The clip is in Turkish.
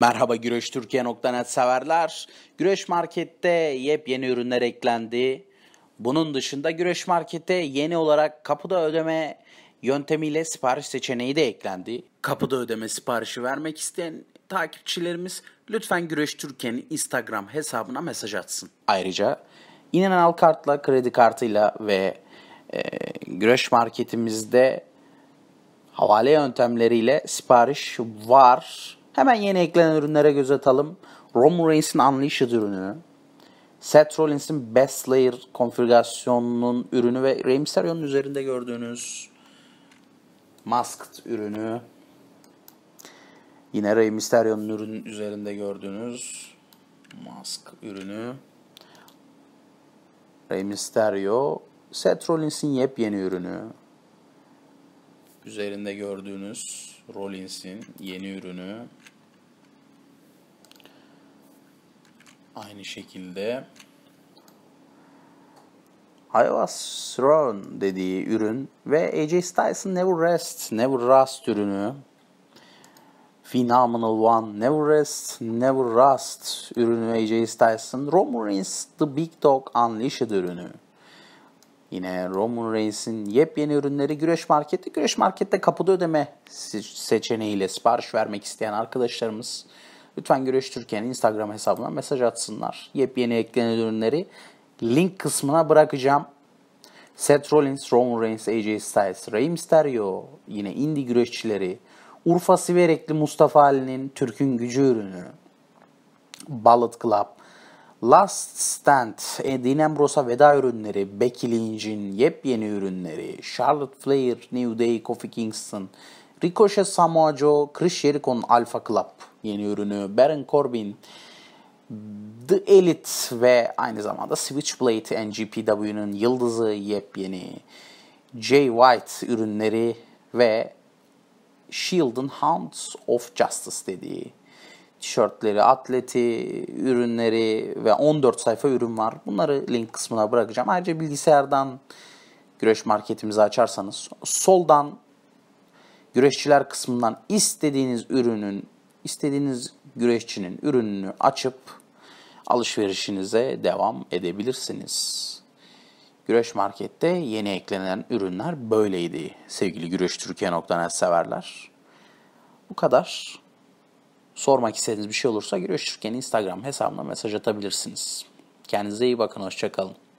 Merhaba güreştürkiye.net severler. Güreş Market'te yepyeni ürünler eklendi. Bunun dışında Güreş Market'e yeni olarak kapıda ödeme yöntemiyle sipariş seçeneği de eklendi. Kapıda ödeme siparişi vermek isteyen takipçilerimiz lütfen Güreş Türkiye'nin Instagram hesabına mesaj atsın. Ayrıca inen al kartla, kredi kartıyla ve e, Güreş Marketimizde havale yöntemleriyle sipariş var. Hemen yeni eklenen ürünlere göz atalım. Roman Reigns'in Unleashed ürünü, Seth Rollins'in Best Layer konfigürasyonunun ürünü ve Rey Mysterio'nun üzerinde gördüğünüz Masked ürünü. Yine Rey Mysterio'nun ürünün üzerinde gördüğünüz Mask ürünü. Rey Mysterio, Seth Rollins'in yepyeni ürünü üzerinde gördüğünüz Rollins'in yeni ürünü aynı şekilde I was thrown dediği ürün ve AJ Styles'ın Never Rest, Never Rust ürünü Phenomenal One, Never Rest, Never Rust ürünü AJ Styles'ın Roman Reigns The Big Dog Unleashed ürünü. Yine Roman Reigns'in yepyeni ürünleri Güreş Market'te. Güreş Market'te kapıda ödeme seçeneğiyle sipariş vermek isteyen arkadaşlarımız lütfen Güreş Türkiye'nin Instagram hesabına mesaj atsınlar. Yepyeni eklenen ürünleri link kısmına bırakacağım. Seth Rollins, Roman Reigns, AJ Styles, Rey Mysterio, yine indie güreşçileri, Urfa Siverekli Mustafa Ali'nin Türk'ün gücü ürünü, Ballet Club, Last Stand, e, Dean Ambrose'a veda ürünleri, Becky Lynch'in yepyeni ürünleri, Charlotte Flair, New Day, Kofi Kingston, Ricochet, Samoa Joe, Chris Jericho'nun Alpha Club yeni ürünü, Baron Corbin, The Elite ve aynı zamanda Switchblade NGPW'nun yıldızı yepyeni Jay White ürünleri ve Shield'ın Hounds of Justice dediği tişörtleri, atleti, ürünleri ve 14 sayfa ürün var. Bunları link kısmına bırakacağım. Ayrıca bilgisayardan güreş marketimizi açarsanız soldan güreşçiler kısmından istediğiniz ürünün, istediğiniz güreşçinin ürününü açıp alışverişinize devam edebilirsiniz. Güreş Market'te yeni eklenen ürünler böyleydi sevgili güreştürkiye.net severler. Bu kadar. Sormak istediğiniz bir şey olursa Görüşürken Instagram hesabına mesaj atabilirsiniz. Kendinize iyi bakın, hoşçakalın.